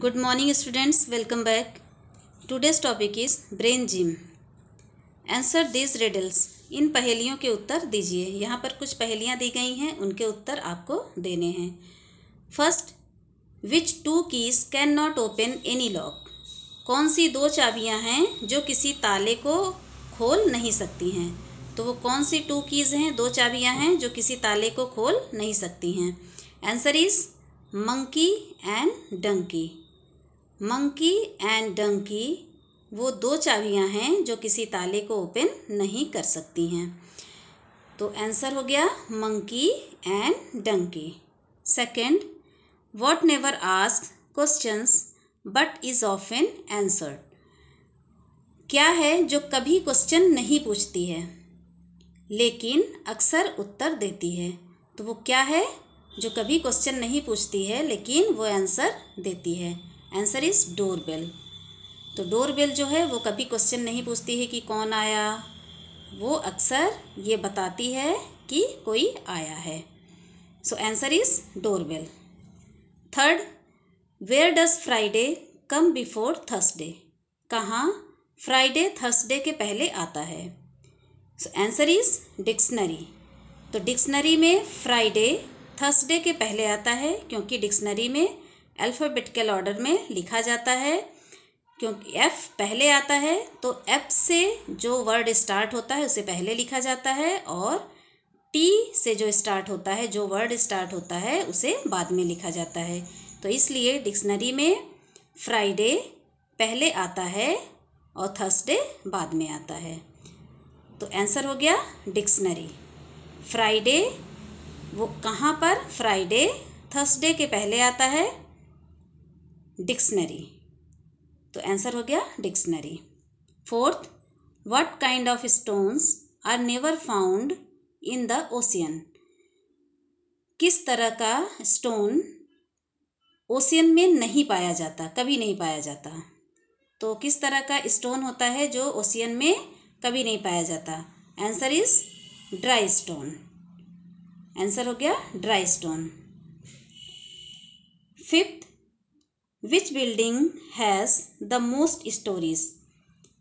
good morning students welcome back today's topic is brain gym answer this riddles इन पहेलियों के उत्तर दीजिए यहाँ पर कुछ पहेलियाँ दी गई हैं उनके उत्तर आपको देने हैं first which two keys can not open any lock कौन सी दो चाबियाँ हैं जो किसी ताले को खोल नहीं सकती हैं तो वो कौन सी टू कीज़ हैं दो चाबियाँ हैं जो किसी ताले को खोल नहीं सकती हैं answer is monkey and donkey monkey and donkey वो दो चाबियां हैं जो किसी ताले को ओपन नहीं कर सकती हैं तो आंसर हो गया monkey and donkey second what never ask questions but is often answered क्या है जो कभी क्वेश्चन नहीं पूछती है लेकिन अक्सर उत्तर देती है तो वो क्या है जो कभी क्वेश्चन नहीं पूछती है लेकिन वो आंसर देती है आंसर इज़ डोर बेल तो डोर बेल जो है वो कभी क्वेश्चन नहीं पूछती है कि कौन आया वो अक्सर ये बताती है कि कोई आया है so answer is door bell third where does Friday come before Thursday कहाँ फ्राइडे थर्सडे के पहले आता है सो आंसर इज़ डिक्शनरी तो डिक्शनरी में फ्राइडे थर्सडे के पहले आता है क्योंकि डिक्शनरी में अल्फ़ाबेटिकल ऑर्डर में लिखा जाता है क्योंकि एफ़ पहले आता है तो एफ से जो वर्ड स्टार्ट होता है उसे पहले लिखा जाता है और टी से जो स्टार्ट होता है जो वर्ड स्टार्ट होता है उसे बाद में लिखा जाता है तो इसलिए डिक्शनरी में फ्राइडे पहले आता है और थर्सडे बाद में आता है तो आंसर हो गया डिक्शनरी फ्राइडे वो कहाँ पर फ्राइडे थर्सडे के पहले आता है डिक्शनरी तो आंसर हो गया dictionary fourth what kind of stones are never found in the ocean किस तरह का स्टोन ओशियन में नहीं पाया जाता कभी नहीं पाया जाता तो किस तरह का स्टोन होता है जो ओशियन में कभी नहीं पाया जाता answer is dry stone answer हो गया dry stone fifth which building has the most stories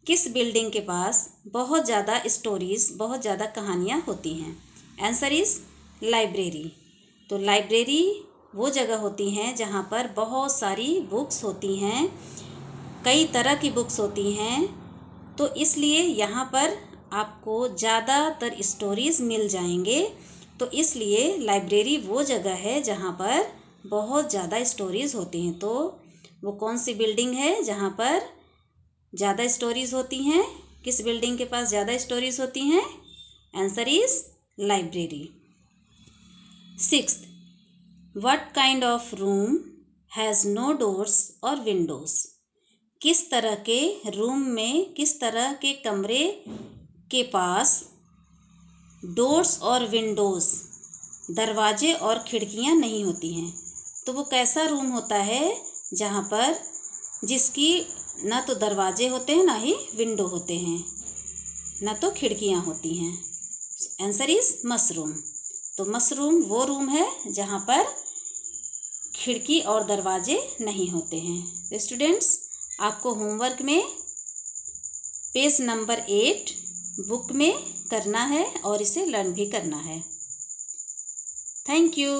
किस बिल्डिंग के पास बहुत ज़्यादा स्टोरीज बहुत ज़्यादा कहानियाँ होती हैं आंसर इज़ लाइब्रेरी तो लाइब्रेरी वो जगह होती हैं जहाँ पर बहुत सारी बुक्स होती हैं कई तरह की बुक्स होती हैं तो इसलिए यहाँ पर आपको ज़्यादातर स्टोरीज़ मिल जाएंगे तो इसलिए लाइब्रेरी वो जगह है जहाँ पर बहुत ज़्यादा स्टोरीज़ होती हैं तो वो कौन सी बिल्डिंग है जहाँ पर ज़्यादा स्टोरीज होती हैं किस बिल्डिंग के पास ज़्यादा स्टोरीज होती हैं answer is library six what kind of room has no doors और विंडोज़ किस तरह के रूम में किस तरह के कमरे के पास डोर्स और विंडोज़ दरवाजे और खिड़कियां नहीं होती हैं तो वो कैसा रूम होता है जहाँ पर जिसकी ना तो दरवाजे होते हैं ना ही विंडो होते हैं ना तो खिड़कियाँ होती हैं आंसर इज़ मशरूम तो मशरूम वो रूम है जहाँ पर खिड़की और दरवाजे नहीं होते हैं स्टूडेंट्स तो आपको होमवर्क में पेज नंबर एट बुक में करना है और इसे लर्न भी करना है थैंक यू